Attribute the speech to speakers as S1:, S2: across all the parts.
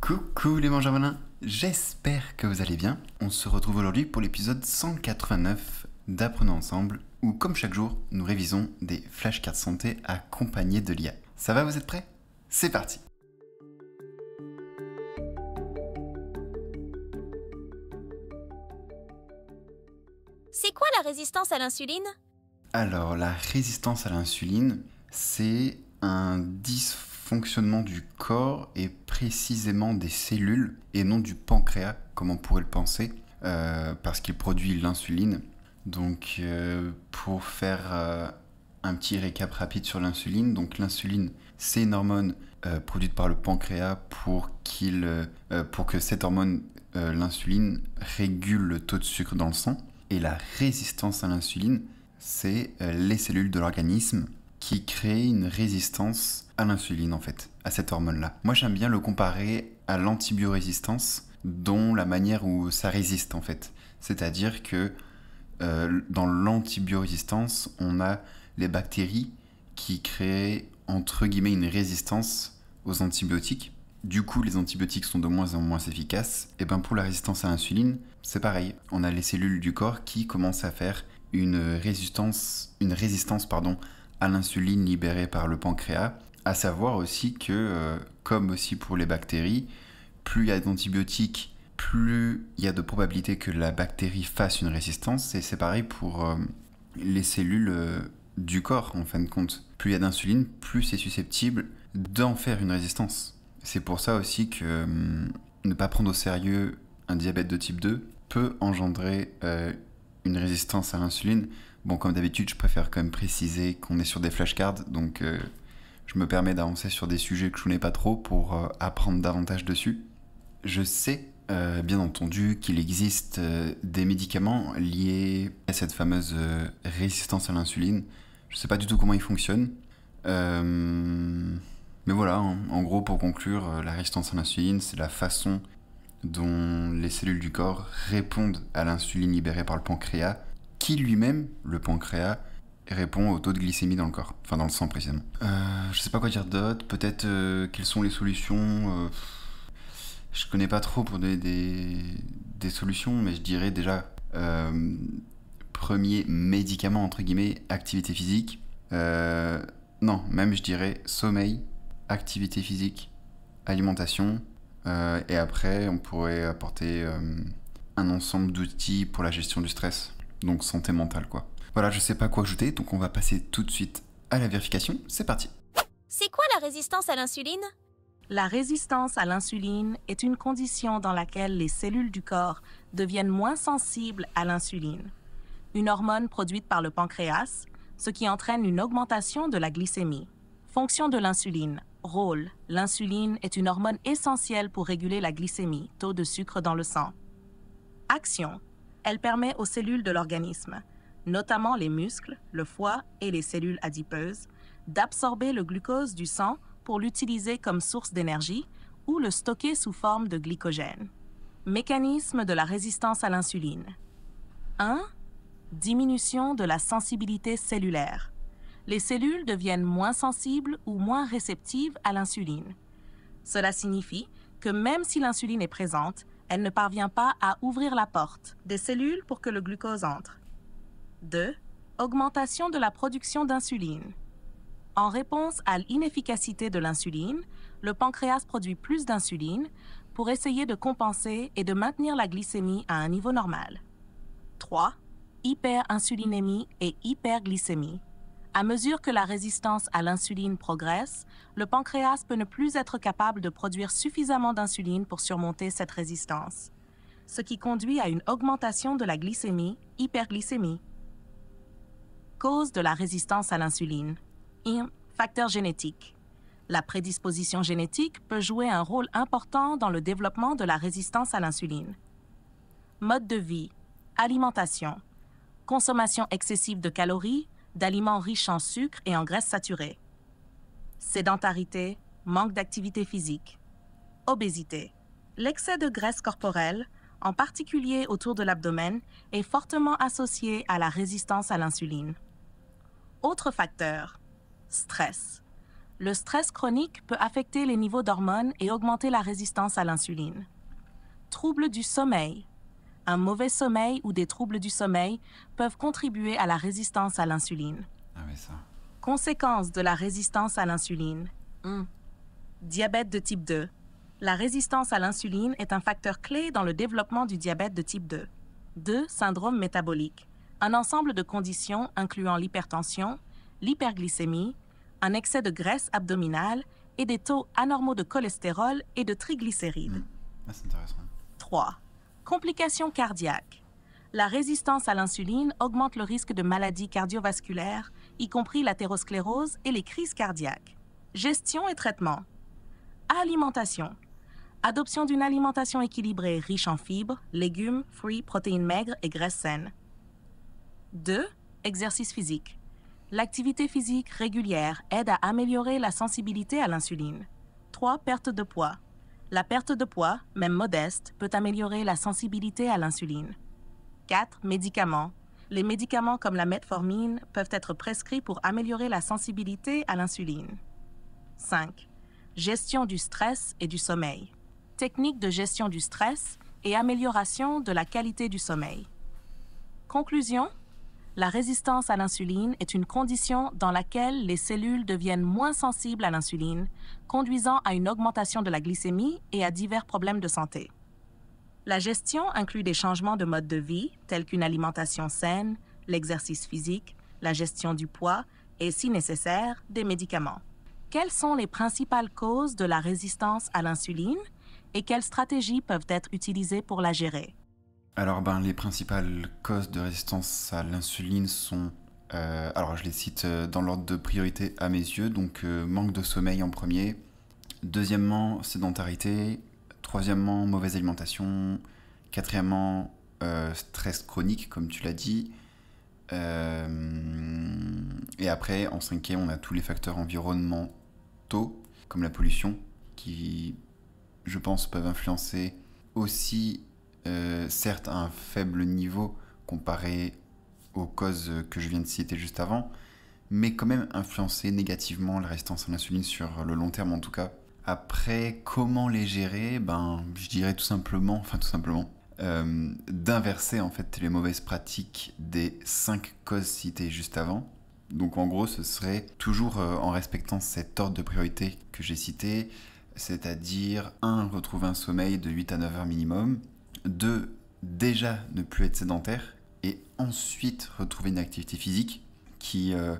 S1: Coucou les malins, j'espère que vous allez bien. On se retrouve aujourd'hui pour l'épisode 189 d'Apprenons ensemble, où comme chaque jour, nous révisons des flashcards santé accompagnés de l'IA. Ça va, vous êtes prêts C'est parti
S2: C'est quoi la résistance à l'insuline
S1: Alors, la résistance à l'insuline, c'est un dysfonctionnement fonctionnement du corps et précisément des cellules et non du pancréas, comme on pourrait le penser, euh, parce qu'il produit l'insuline. Donc euh, pour faire euh, un petit récap rapide sur l'insuline, donc l'insuline c'est une hormone produite par le pancréas pour, qu'il, pour que cette hormone, l'insuline, régule le taux de sucre dans le sang. Et la résistance à l'insuline, c'est les cellules de l'organisme qui créent une résistance à l'insuline en fait, à cette hormone-là. Moi j'aime bien le comparer à l'antibiorésistance, dont la manière où ça résiste en fait. C'est-à-dire que euh, dans l'antibiorésistance, on a les bactéries qui créent entre guillemets une résistance aux antibiotiques. Du coup, les antibiotiques sont de moins en moins efficaces. Et ben pour la résistance à l'insuline, c'est pareil. On a les cellules du corps qui commencent à faire une résistance, une résistance pardon, à l'insuline libérée par le pancréas à savoir aussi que, euh, comme aussi pour les bactéries, plus il y a d'antibiotiques, plus il y a de probabilité que la bactérie fasse une résistance. Et c'est pareil pour euh, les cellules euh, du corps, en fin de compte. Plus il y a d'insuline, plus c'est susceptible d'en faire une résistance. C'est pour ça aussi que ne pas prendre au sérieux un diabète de type 2 peut engendrer une résistance à l'insuline. Bon, comme d'habitude, je préfère quand même préciser qu'on est sur des flashcards, donc je me permets d'avancer sur des sujets que je connais pas trop pour euh, apprendre davantage dessus. Je sais, euh, bien entendu, qu'il existe euh, des médicaments liés à cette fameuse résistance à l'insuline. Je sais pas du tout comment ils fonctionnent. Mais voilà, hein. en gros, pour conclure, la résistance à l'insuline, c'est la façon dont les cellules du corps répondent à l'insuline libérée par le pancréas, qui lui-même, le pancréas, répond au taux de glycémie dans le corps, enfin dans le sang précisément. Euh, je sais pas quoi dire d'autre, peut-être euh, quelles sont les solutions. Euh, je connais pas trop pour des, des, des solutions, mais je dirais déjà premier médicament entre guillemets, activité physique. non, même je dirais sommeil, activité physique, alimentation, et après on pourrait apporter un ensemble d'outils pour la gestion du stress, donc santé mentale quoi. Voilà, je ne sais pas quoi ajouter, donc on va passer tout de suite à la vérification. C'est parti.
S2: C'est quoi la résistance à l'insuline La résistance à l'insuline est une condition dans laquelle les cellules du corps deviennent moins sensibles à l'insuline, une hormone produite par le pancréas, ce qui entraîne une augmentation de la glycémie. Fonction de l'insuline. Rôle. L'insuline est une hormone essentielle pour réguler la glycémie, taux de sucre dans le sang. Action. Elle permet aux cellules de l'organisme notamment les muscles, le foie et les cellules adipeuses, d'absorber le glucose du sang pour l'utiliser comme source d'énergie ou le stocker sous forme de glycogène. Mécanisme de la résistance à l'insuline. 1. Diminution de la sensibilité cellulaire. Les cellules deviennent moins sensibles ou moins réceptives à l'insuline. Cela signifie que même si l'insuline est présente, elle ne parvient pas à ouvrir la porte des cellules pour que le glucose entre. 2. Augmentation de la production d'insuline. En réponse à l'inefficacité de l'insuline, le pancréas produit plus d'insuline pour essayer de compenser et de maintenir la glycémie à un niveau normal. 3. Hyperinsulinémie et hyperglycémie. À mesure que la résistance à l'insuline progresse, le pancréas peut ne plus être capable de produire suffisamment d'insuline pour surmonter cette résistance, ce qui conduit à une augmentation de la glycémie, hyperglycémie. Cause de la résistance à l'insuline. Facteur génétique. La prédisposition génétique peut jouer un rôle important dans le développement de la résistance à l'insuline. Mode de vie, alimentation, consommation excessive de calories, d'aliments riches en sucre et en graisses saturées, sédentarité, manque d'activité physique, obésité. L'excès de graisse corporelle, en particulier autour de l'abdomen, est fortement associé à la résistance à l'insuline. Autre facteur, stress. Le stress chronique peut affecter les niveaux d'hormones et augmenter la résistance à l'insuline. Troubles du sommeil. Un mauvais sommeil ou des troubles du sommeil peuvent contribuer à la résistance à l'insuline. Ah Conséquences de la résistance à l'insuline. Diabète de type 2. La résistance à l'insuline est un facteur clé dans le développement du diabète de type 2. 2. Syndrome métabolique un ensemble de conditions incluant l'hypertension, l'hyperglycémie, un excès de graisse abdominale et des taux anormaux de cholestérol et de triglycérides. 3. Hmm. Ah, Complications cardiaques. La résistance à l'insuline augmente le risque de maladies cardiovasculaires, y compris l'athérosclérose et les crises cardiaques. Gestion et traitement. Alimentation. Adoption d'une alimentation équilibrée riche en fibres, légumes, fruits, protéines maigres et graisses saines 2. Exercice physique. L'activité physique régulière aide à améliorer la sensibilité à l'insuline. 3. Perte de poids. La perte de poids, même modeste, peut améliorer la sensibilité à l'insuline. 4. Médicaments. Les médicaments comme la metformine peuvent être prescrits pour améliorer la sensibilité à l'insuline. 5. Gestion du stress et du sommeil. Techniques de gestion du stress et amélioration de la qualité du sommeil. Conclusion la résistance à l'insuline est une condition dans laquelle les cellules deviennent moins sensibles à l'insuline, conduisant à une augmentation de la glycémie et à divers problèmes de santé. La gestion inclut des changements de mode de vie, tels qu'une alimentation saine, l'exercice physique, la gestion du poids et, si nécessaire, des médicaments. Quelles sont les principales causes de la résistance à l'insuline et quelles stratégies peuvent être utilisées pour la gérer?
S1: Alors, ben, les principales causes de résistance à l'insuline sont, euh, alors je les cite euh, dans l'ordre de priorité à mes yeux, donc euh, manque de sommeil en premier, deuxièmement sédentarité, troisièmement mauvaise alimentation, quatrièmement stress chronique, comme tu l'as dit, et après, en cinquième, on a tous les facteurs environnementaux, comme la pollution, qui, je pense, peuvent influencer aussi euh, certes à un faible niveau comparé aux causes que je viens de citer juste avant, mais quand même influencer négativement la résistance à l'insuline sur le long terme en tout cas. Après, comment les gérer Ben, je dirais tout simplement, enfin tout simplement, euh, d'inverser en fait les mauvaises pratiques des cinq causes citées juste avant. Donc en gros, ce serait toujours euh, en respectant cet ordre de priorité que j'ai cité, c'est-à-dire 1. retrouver un sommeil de 8 à 9 heures minimum, de déjà ne plus être sédentaire et ensuite retrouver une activité physique qui euh,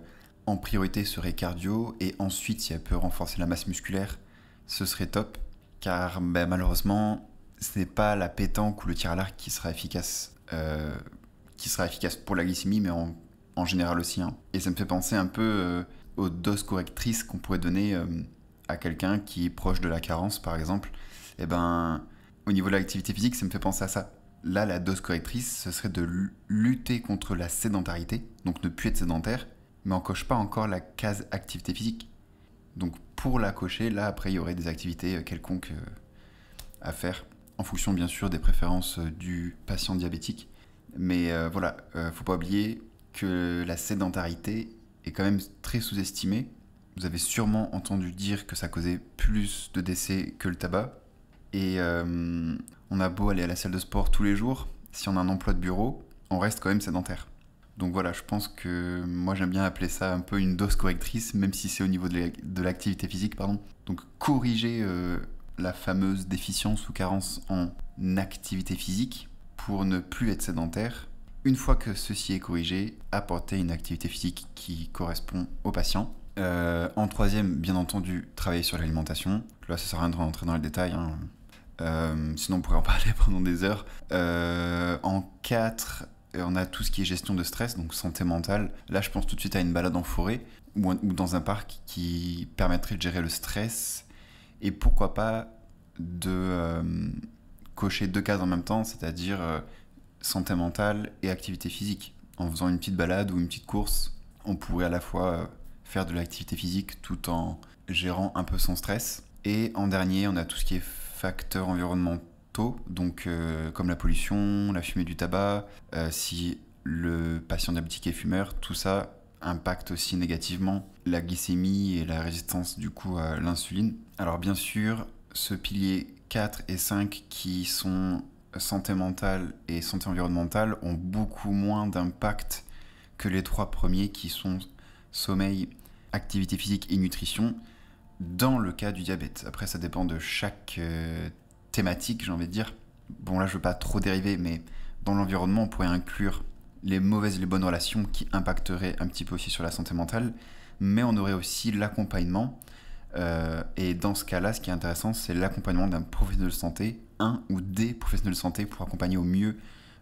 S1: en priorité serait cardio et ensuite si elle peut renforcer la masse musculaire, ce serait top car ben, malheureusement ce n'est pas la pétanque ou le tir à l'arc qui sera efficace euh, qui sera efficace pour la glycémie mais en, général aussi hein. et ça me fait penser un peu euh, aux doses correctrices qu'on pourrait donner à quelqu'un qui est proche de la carence par exemple et eh ben au niveau de l'activité physique, ça me fait penser à ça. Là, la dose correctrice, ce serait de lutter contre la sédentarité, donc ne plus être sédentaire, mais on coche pas encore la case activité physique. Donc pour la cocher, là, après, il y aurait des activités euh, quelconques euh, à faire, en fonction bien sûr des préférences euh, du patient diabétique. Mais voilà, faut pas oublier que la sédentarité est quand même très sous-estimée. Vous avez sûrement entendu dire que ça causait plus de décès que le tabac, et euh, on a beau aller à la salle de sport tous les jours, si on a un emploi de bureau, on reste quand même sédentaire. Donc voilà, je pense que moi j'aime bien appeler ça un peu une dose correctrice, même si c'est au niveau de l'activité physique, pardon. Donc corriger euh, la fameuse déficience ou carence en activité physique pour ne plus être sédentaire. Une fois que ceci est corrigé, apporter une activité physique qui correspond au patient. Euh, en troisième, bien entendu, travailler sur l'alimentation. Là, ça sert à rien de rentrer dans les détails. Hein. Euh, sinon, on pourrait en parler pendant des heures. Euh, en 4, euh, on a tout ce qui est gestion de stress, donc santé mentale. Là, je pense tout de suite à une balade en forêt ou, dans un parc qui permettrait de gérer le stress et pourquoi pas de cocher deux cases en même temps, c'est-à-dire santé mentale et activité physique. En faisant une petite balade ou une petite course, on pourrait à la fois faire de l'activité physique tout en gérant un peu son stress. Et en dernier, on a tout ce qui est facteurs environnementaux, donc euh, comme la pollution, la fumée du tabac, euh, si le patient diabétique est fumeur, tout ça impacte aussi négativement la glycémie et la résistance du coup à l'insuline. Alors bien sûr, ce pilier 4 et 5 qui sont santé mentale et santé environnementale ont beaucoup moins d'impact que les trois premiers qui sont sommeil, activité physique et nutrition dans le cas du diabète. Après, ça dépend de chaque euh, thématique, j'ai envie de dire. Bon, là, je veux pas trop dériver, mais dans l'environnement, on pourrait inclure les mauvaises et les bonnes relations qui impacteraient un petit peu aussi sur la santé mentale, mais on aurait aussi l'accompagnement. Euh, et dans ce cas-là, ce qui est intéressant, c'est l'accompagnement d'un professionnel de santé, un ou des professionnels de santé pour accompagner au mieux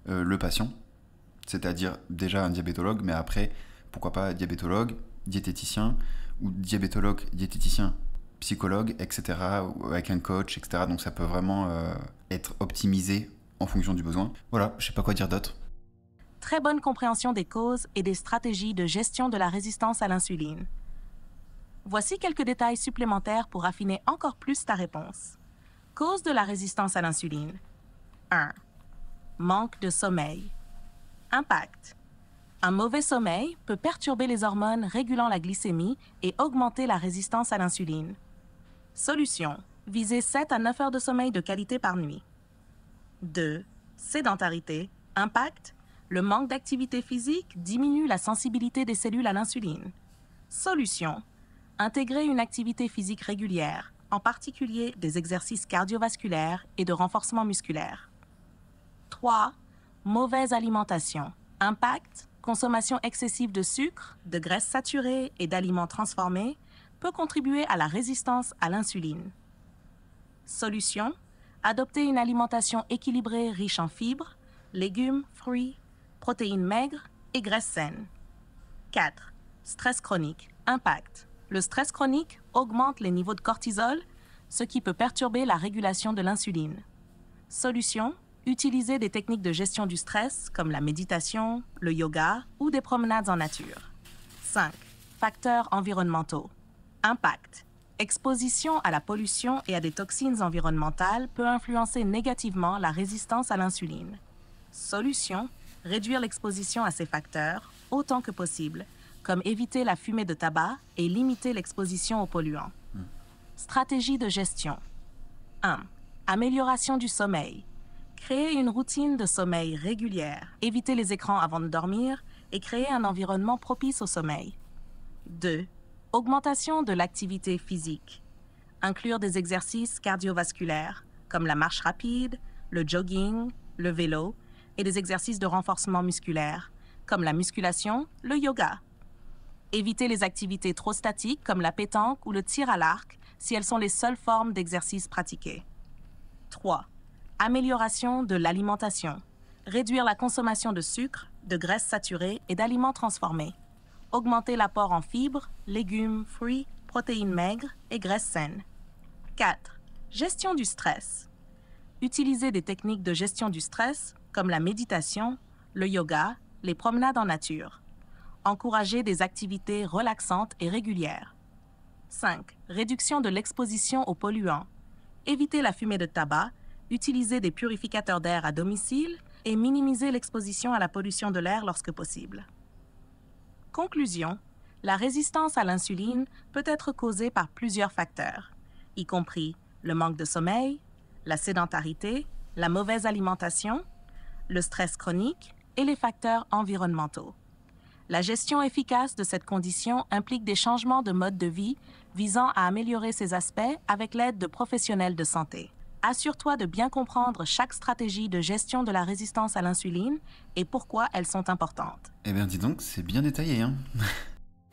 S1: euh, le patient, c'est-à-dire déjà un diabétologue, mais après, pourquoi pas diabétologue, diététicien, ou diabétologue, diététicien, psychologue, etc., ou avec un coach, etc. Donc ça peut vraiment euh, être optimisé en fonction du besoin. Voilà, je sais pas quoi dire d'autre.
S2: Très bonne compréhension des causes et des stratégies de gestion de la résistance à l'insuline. Voici quelques détails supplémentaires pour affiner encore plus ta réponse. Causes de la résistance à l'insuline. 1. Manque de sommeil. Impact. Un mauvais sommeil peut perturber les hormones régulant la glycémie et augmenter la résistance à l'insuline. Solution. Viser 7 à 9 heures de sommeil de qualité par nuit. 2. Sédentarité. Impact. Le manque d'activité physique diminue la sensibilité des cellules à l'insuline. Solution. Intégrer une activité physique régulière, en particulier des exercices cardiovasculaires et de renforcement musculaire. 3. Mauvaise alimentation. Impact. Consommation excessive de sucre, de graisses saturées et d'aliments transformés, peut contribuer à la résistance à l'insuline. Solution Adopter une alimentation équilibrée riche en fibres, légumes, fruits, protéines maigres et graisses saines. 4. Stress chronique. Impact. Le stress chronique augmente les niveaux de cortisol, ce qui peut perturber la régulation de l'insuline. Solution Utiliser des techniques de gestion du stress comme la méditation, le yoga ou des promenades en nature. 5. Facteurs environnementaux. Impact. Exposition à la pollution et à des toxines environnementales peut influencer négativement la résistance à l'insuline. Solution. Réduire l'exposition à ces facteurs autant que possible, comme éviter la fumée de tabac et limiter l'exposition aux polluants. Stratégie de gestion. 1. Amélioration du sommeil. Créer une routine de sommeil régulière, éviter les écrans avant de dormir et créer un environnement propice au sommeil. 2 augmentation de l'activité physique, inclure des exercices cardiovasculaires comme la marche rapide, le jogging, le vélo et des exercices de renforcement musculaire comme la musculation, le yoga. Éviter les activités trop statiques comme la pétanque ou le tir à l'arc si elles sont les seules formes d'exercice pratiquées. 3. Amélioration de l'alimentation. Réduire la consommation de sucre, de graisses saturées et d'aliments transformés augmenter l'apport en fibres, légumes, fruits, protéines maigres et graisses saines. 4. Gestion du stress. Utiliser des techniques de gestion du stress comme la méditation, le yoga, les promenades en nature. Encourager des activités relaxantes et régulières. 5. Réduction de l'exposition aux polluants. Éviter la fumée de tabac, utiliser des purificateurs d'air à domicile et minimiser l'exposition à la pollution de l'air lorsque possible. Conclusion, la résistance à l'insuline peut être causée par plusieurs facteurs, y compris le manque de sommeil, la sédentarité, la mauvaise alimentation, le stress chronique et les facteurs environnementaux. La gestion efficace de cette condition implique des changements de mode de vie visant à améliorer ces aspects avec l'aide de professionnels de santé. Assure-toi de bien comprendre chaque stratégie de gestion de la résistance à l'insuline et pourquoi elles sont importantes.
S1: Eh bien dis donc, c'est bien détaillé. Hein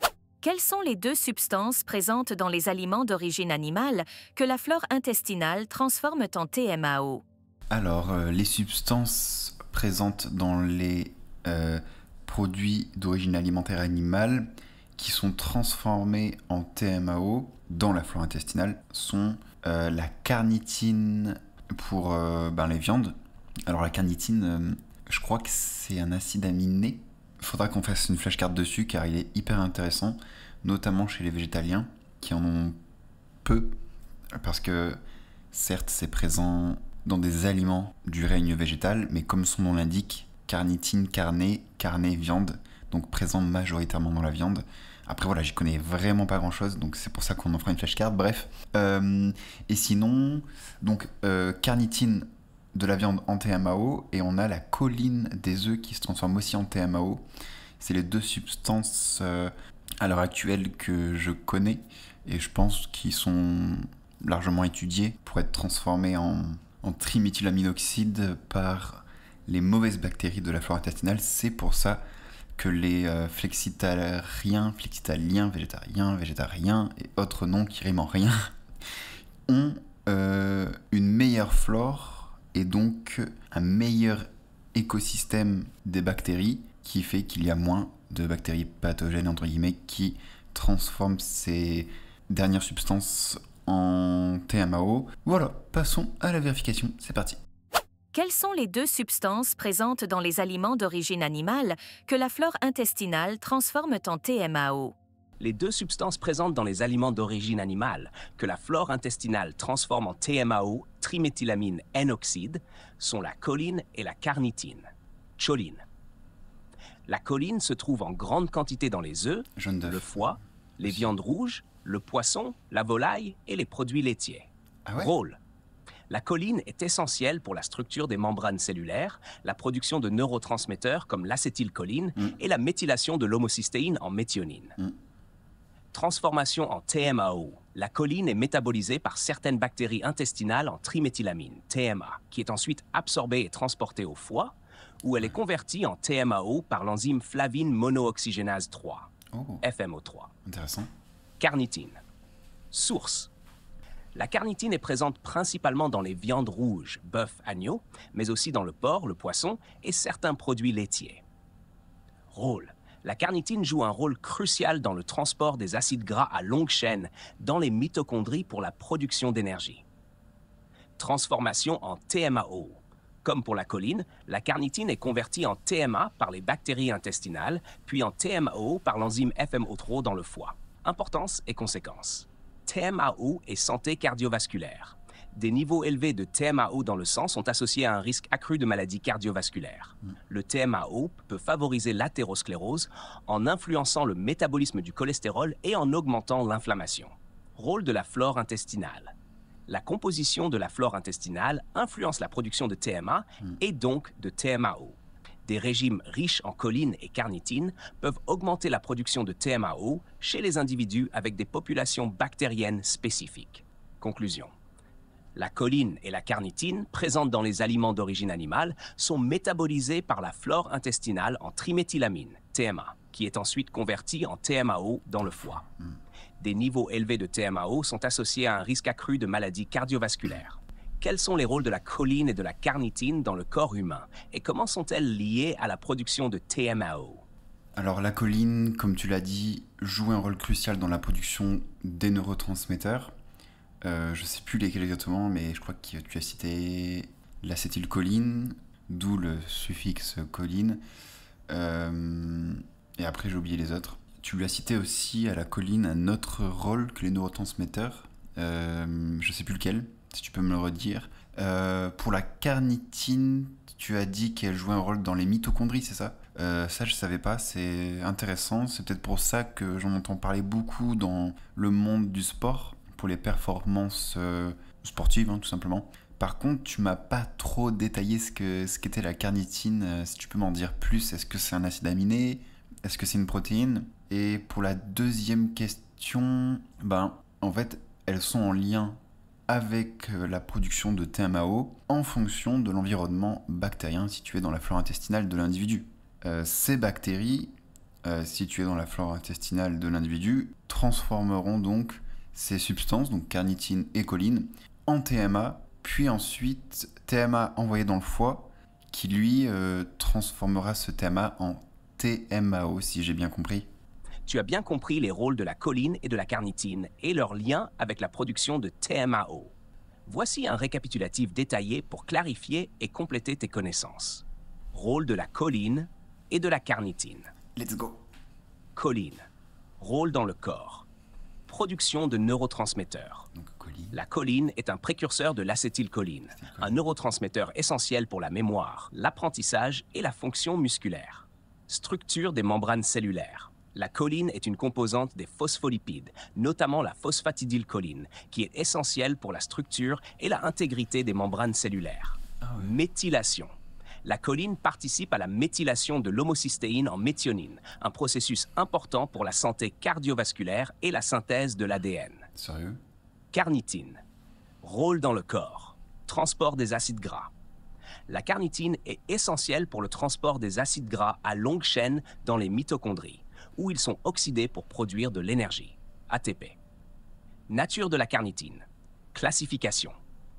S2: Quelles sont les deux substances présentes dans les aliments d'origine animale que la flore intestinale transforme en TMAO
S1: Alors, euh, les substances présentes dans les euh, produits d'origine alimentaire animale qui sont transformés en TMAO dans la flore intestinale sont euh, la carnitine pour euh, ben, les viandes. Alors la carnitine, euh, je crois que c'est un acide aminé. Faudra qu'on fasse une flashcard dessus car il est hyper intéressant, notamment chez les végétaliens qui en ont peu. Parce que certes c'est présent dans des aliments du règne végétal, mais comme son nom l'indique, carnitine, carnet, carnet, viande, donc présent majoritairement dans la viande. Après voilà, j'y connais vraiment pas grand chose, donc c'est pour ça qu'on en fera une flashcard, bref. Euh, et sinon, donc euh, carnitine de la viande en TMAO, et on a la colline des œufs qui se transforme aussi en TMAO. C'est les deux substances euh, à l'heure actuelle que je connais, et je pense qu'ils sont largement étudiés pour être transformés en, en par les mauvaises bactéries de la flore intestinale. C'est pour ça que les euh, flexitariens, flexitaliens, végétariens, végétariens et autres noms qui riment rien ont euh, une meilleure flore et donc un meilleur écosystème des bactéries qui fait qu'il y a moins de bactéries pathogènes entre guillemets qui transforment ces dernières substances en TMAO. Voilà, passons à la vérification, c'est parti.
S2: Quelles sont les deux substances présentes dans les aliments d'origine animale que
S3: la flore intestinale transforme en TMAO Les deux substances présentes dans les aliments d'origine animale que la flore intestinale transforme en TMAO, triméthylamine N-oxyde, sont la choline et la carnitine. Choline. La choline se trouve en grande quantité dans les œufs, le foie, les viandes rouges, le poisson, la volaille et les produits laitiers. Ah Rôle la choline est essentielle pour la structure des membranes cellulaires, la production de neurotransmetteurs comme l'acétylcholine mm. et la méthylation de l'homocystéine en méthionine. Mm. Transformation en TMAO. La choline est métabolisée par certaines bactéries intestinales en triméthylamine, TMA, qui est ensuite absorbée et transportée au foie, où elle est convertie en TMAO par l'enzyme flavine monooxygénase 3, FMO3. Intéressant. Carnitine. Source la carnitine est présente principalement dans les viandes rouges, bœuf, agneau, mais aussi dans le porc, le poisson et certains produits laitiers. Rôle. La carnitine joue un rôle crucial dans le transport des acides gras à longue chaîne dans les mitochondries pour la production d'énergie. Transformation en TMAO. Comme pour la colline, la carnitine est convertie en TMA par les bactéries intestinales, puis en TMAO par l'enzyme FMO3 dans le foie. Importance et conséquences. TMAO et santé cardiovasculaire. Des niveaux élevés de TMAO dans le sang sont associés à un risque accru de maladies cardiovasculaires. Hmm. Le TMAO peut favoriser l'athérosclérose en influençant le métabolisme du cholestérol et en augmentant l'inflammation. Rôle de la flore intestinale. La composition de la flore intestinale influence la production de TMA hmm. et donc de TMAO des régimes riches en choline et carnitine peuvent augmenter la production de TMAO chez les individus avec des populations bactériennes spécifiques. Conclusion. La choline et la carnitine, présentes dans les aliments d'origine animale, sont métabolisées par la flore intestinale en triméthylamine, TMA, qui est ensuite convertie en TMAO dans le foie. Hmm. Des niveaux élevés de TMAO sont associés à un risque accru de maladies cardiovasculaires. Quels sont les rôles de la choline et de la carnitine dans le corps humain et comment sont-elles liées à la production de TMAO
S1: Alors la choline, comme tu l'as dit, joue un rôle crucial dans la production des neurotransmetteurs. Euh, je ne sais plus lesquels exactement, mais je crois que tu as cité l'acétylcholine, d'où le suffixe choline. Euh, et après j'ai oublié les autres. Tu lui as cité aussi à la choline un autre rôle que les neurotransmetteurs. Euh, je ne sais plus lequel, si tu peux me le redire. Euh, pour la carnitine, tu as dit qu'elle jouait un rôle dans les mitochondries, c'est ça euh, ça, je savais pas, c'est intéressant. C'est peut-être pour ça que j'en entends parler beaucoup dans le monde du sport, pour les performances euh, sportives, hein, tout simplement. Par contre, tu m'as pas trop détaillé ce qu'était ce la carnitine. si tu peux m'en dire plus, est-ce que c'est un acide aminé Est-ce que c'est une protéine Et pour la deuxième question, ben, en fait, elles sont en lien avec euh, la production de TMAO en fonction de l'environnement bactérien situé dans la flore intestinale de l'individu. Euh, ces bactéries euh, situées dans la flore intestinale de l'individu transformeront donc ces substances, donc carnitine et choline, en TMA, puis ensuite TMA envoyé dans le foie, qui lui transformera ce TMA en TMAO, si j'ai bien compris tu as bien compris les rôles de la choline et de la carnitine et
S3: leur lien avec la production de TMAO. Voici un récapitulatif détaillé pour clarifier et compléter tes connaissances. Rôle de la choline et de la carnitine. Let's go. Choline. Rôle dans le corps. Production de neurotransmetteurs. la choline est un précurseur de l'acétylcholine, un neurotransmetteur essentiel pour la mémoire, l'apprentissage et la fonction musculaire. Structure des membranes cellulaires. La choline est une composante des phospholipides, notamment la phosphatidylcholine, qui est essentielle pour la structure et la intégrité des membranes cellulaires. Ah méthylation. La choline participe à la méthylation de l'homocystéine en méthionine, un processus important pour la santé cardiovasculaire et la synthèse de l'ADN. Sérieux Carnitine. Rôle dans le corps. Transport des acides gras. La carnitine est essentielle pour le transport des acides gras à longue chaîne dans les mitochondries où ils sont oxydés pour produire de l'énergie, ATP. Nature de la carnitine. Classification.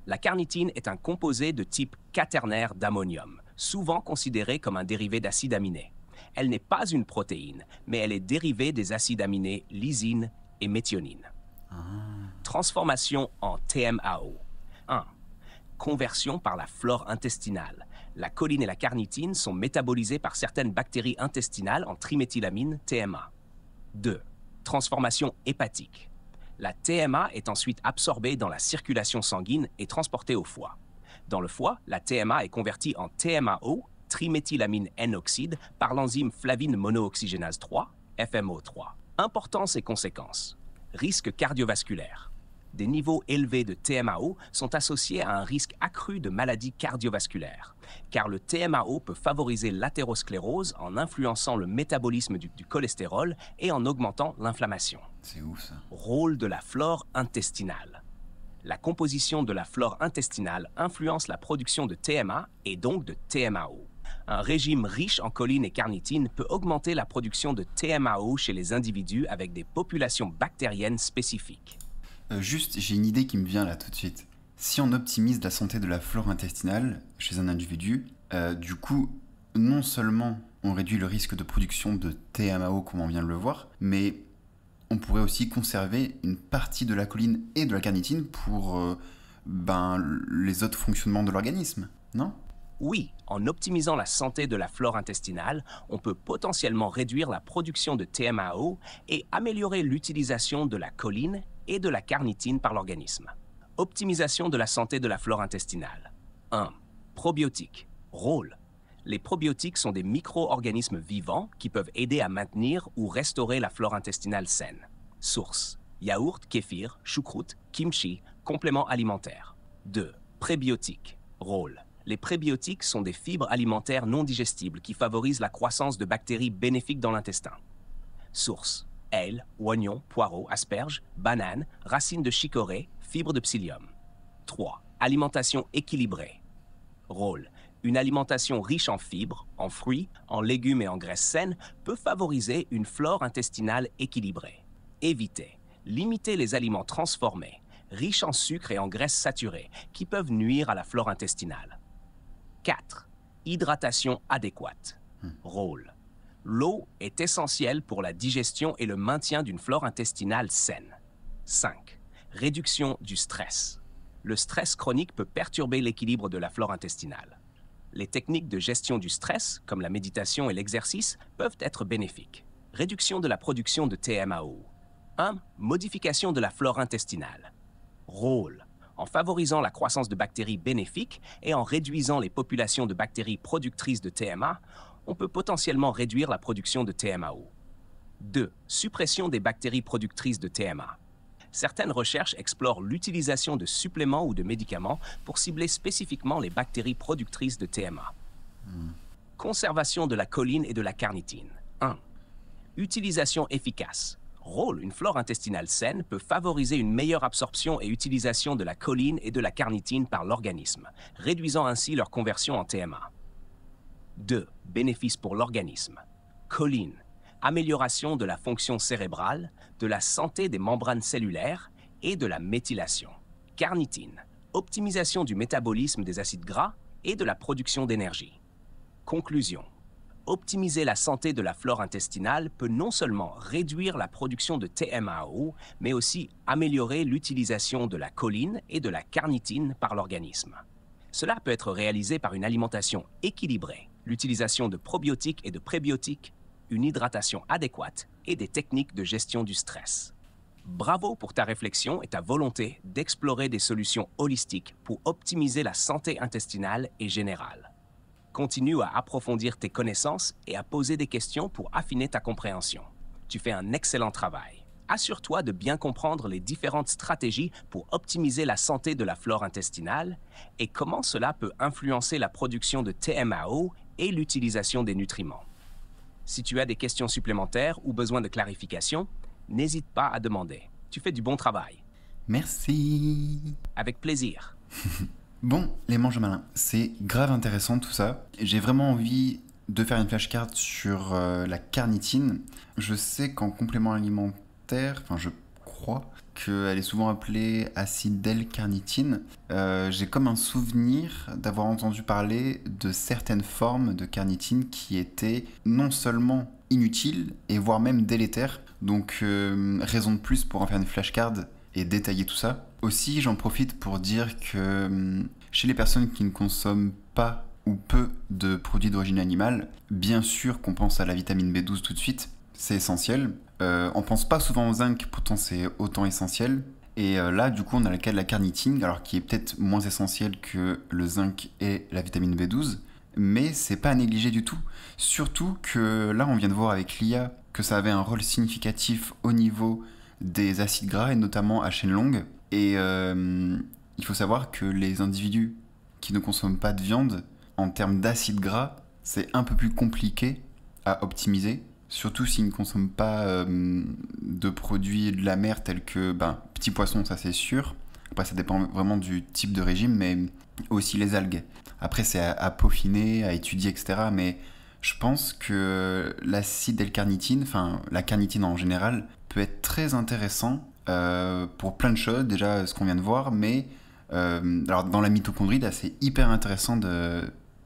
S3: La carnitine est un composé de type quaternaire d'ammonium, souvent considéré comme un dérivé d'acide aminé. Elle n'est pas une protéine, mais elle est dérivée des acides aminés lysine et méthionine. Ah. Transformation en TMAO. 1. Conversion par la flore intestinale, la choline et la carnitine sont métabolisées par certaines bactéries intestinales en triméthylamine TMA. 2. Transformation hépatique. La TMA est ensuite absorbée dans la circulation sanguine et transportée au foie. Dans le foie, la TMA est convertie en TMAO, triméthylamine N-oxyde, par l'enzyme flavine monooxygénase 3, FMO3. Importance et conséquences. Risque cardiovasculaire. Des niveaux élevés de TMAO sont associés à un risque accru de maladies cardiovasculaires car le TMAO peut favoriser l'athérosclérose en influençant le métabolisme du, cholestérol et en augmentant l'inflammation. C'est ouf ça. Rôle de la flore intestinale. La composition de la flore intestinale influence la production de TMA et donc de TMAO. Un régime riche en choline et carnitine peut augmenter la production de TMAO chez les individus avec des populations bactériennes spécifiques.
S1: Euh, juste, j'ai une idée qui me vient là tout de suite si on optimise la santé de la flore intestinale chez un individu, euh, du coup, non seulement on réduit le risque de production de TMAO comme on vient de le voir, mais on pourrait aussi conserver une partie de la choline et de la carnitine pour euh, ben, les autres fonctionnements de l'organisme,
S3: non oui, en optimisant la santé de la flore intestinale, on peut potentiellement réduire la production de TMAO et améliorer l'utilisation de la choline et de la carnitine par l'organisme. Optimisation de la santé de la flore intestinale. 1. Probiotiques. Rôle. Les probiotiques sont des micro-organismes vivants qui peuvent aider à maintenir ou restaurer la flore intestinale saine. Source. Yaourt, kéfir, choucroute, kimchi, compléments alimentaires. 2. Prébiotiques. Rôle. Les prébiotiques sont des fibres alimentaires non digestibles qui favorisent la croissance de bactéries bénéfiques dans l'intestin. Source ailes, oignons, poireaux, asperges, bananes, racines de chicorée, fibres de psyllium. 3. Alimentation équilibrée. Rôle. Une alimentation riche en fibres, en fruits, en légumes et en graisses saines peut favoriser une flore intestinale équilibrée. Évitez. Limitez les aliments transformés, riches en sucre et en graisses saturées, qui peuvent nuire à la flore intestinale. 4. Hydratation adéquate. Rôle. L'eau est essentielle pour la digestion et le maintien d'une flore intestinale saine. 5. Réduction du stress. Le stress chronique peut perturber l'équilibre de la flore intestinale. Les techniques de gestion du stress, comme la méditation et l'exercice, peuvent être bénéfiques. Réduction de la production de TMAO. 1. Modification de la flore intestinale. Rôle en favorisant la croissance de bactéries bénéfiques et en réduisant les populations de bactéries productrices de TMA, on peut potentiellement réduire la production de TMAO. 2. Suppression des bactéries productrices de TMA certaines recherches explorent l'utilisation de suppléments ou de médicaments pour cibler spécifiquement les bactéries productrices de TMA. Conservation de la choline et de la carnitine. 1. Utilisation efficace. Rôle, une flore intestinale saine peut favoriser une meilleure absorption et utilisation de la choline et de la carnitine par l'organisme, réduisant ainsi leur conversion en TMA. 2. Bénéfice pour l'organisme. Choline, amélioration de la fonction cérébrale, de la santé des membranes cellulaires et de la méthylation. Carnitine, optimisation du métabolisme des acides gras et de la production d'énergie. Conclusion. Optimiser la santé de la flore intestinale peut non seulement réduire la production de TMAO, mais aussi améliorer l'utilisation de la choline et de la carnitine par l'organisme. Cela peut être réalisé par une alimentation équilibrée, l'utilisation de probiotiques et de prébiotiques, une hydratation adéquate et des techniques de gestion du stress. Bravo pour ta réflexion et ta volonté d'explorer des solutions holistiques pour optimiser la santé intestinale et générale. Continue à approfondir tes connaissances et à poser des questions pour affiner ta compréhension. Tu fais un excellent travail. Assure-toi de bien comprendre les différentes stratégies pour optimiser la santé de la flore intestinale et comment cela peut influencer la production de TMAO et l'utilisation des nutriments. Si tu as des questions supplémentaires ou besoin de clarification, n'hésite pas à demander. Tu fais du bon travail.
S1: Merci.
S3: Avec plaisir.
S1: bon, les manches malins, c'est grave intéressant tout ça. J'ai vraiment envie de faire une flashcard sur euh, la carnitine. Je sais qu'en complément alimentaire, enfin je crois, qu'elle est souvent appelée acide carnitine euh, j'ai comme un souvenir d'avoir entendu parler de certaines formes de carnitine qui étaient non seulement inutiles, et voire même délétères. Donc euh, raison de plus pour en faire une flashcard et détailler tout ça. Aussi j'en profite pour dire que euh, chez les personnes qui ne consomment pas ou peu de produits d'origine animale, bien sûr qu'on pense à la vitamine B12 tout de suite, c'est essentiel. Euh, on pense pas souvent au zinc, pourtant c'est autant essentiel. Et euh, là, du coup, on a le cas de la carnitine, alors qui est peut-être moins essentiel que le zinc et la vitamine B12, mais c'est pas à négliger du tout. Surtout que là, on vient de voir avec l'IA que ça avait un rôle significatif au niveau des acides gras, et notamment à chaîne longue. Et euh, il faut savoir que les individus qui ne consomment pas de viande, en termes d'acides gras, c'est un peu plus compliqué à optimiser Surtout s'ils ne consomment pas euh, de produits de la mer tels que ben, petits poissons, ça c'est sûr. Après, ça dépend vraiment du type de régime, mais aussi les algues. Après, c'est à, peaufiner, à étudier, etc. Mais je pense que l'acide L-carnitine, enfin la carnitine en général, peut être très intéressant euh, pour plein de choses. Déjà, ce qu'on vient de voir, mais euh, alors dans la mitochondrie, c'est hyper intéressant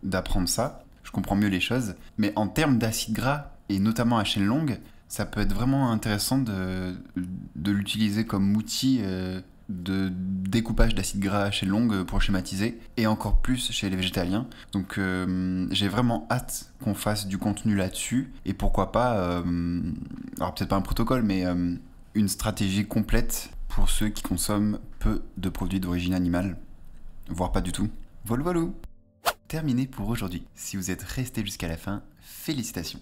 S1: d'apprendre ça. Je comprends mieux les choses. Mais en termes d'acide gras, et notamment à chaîne longue, ça peut être vraiment intéressant de, l'utiliser comme outil euh, de découpage d'acide gras à chaîne longue pour schématiser et encore plus chez les végétaliens. Donc euh, j'ai vraiment hâte qu'on fasse du contenu là-dessus et pourquoi pas, euh, alors peut-être pas un protocole, mais une stratégie complète pour ceux qui consomment peu de produits d'origine animale, voire pas du tout. Voilà, voilà. Terminé pour aujourd'hui. Si vous êtes resté jusqu'à la fin, félicitations.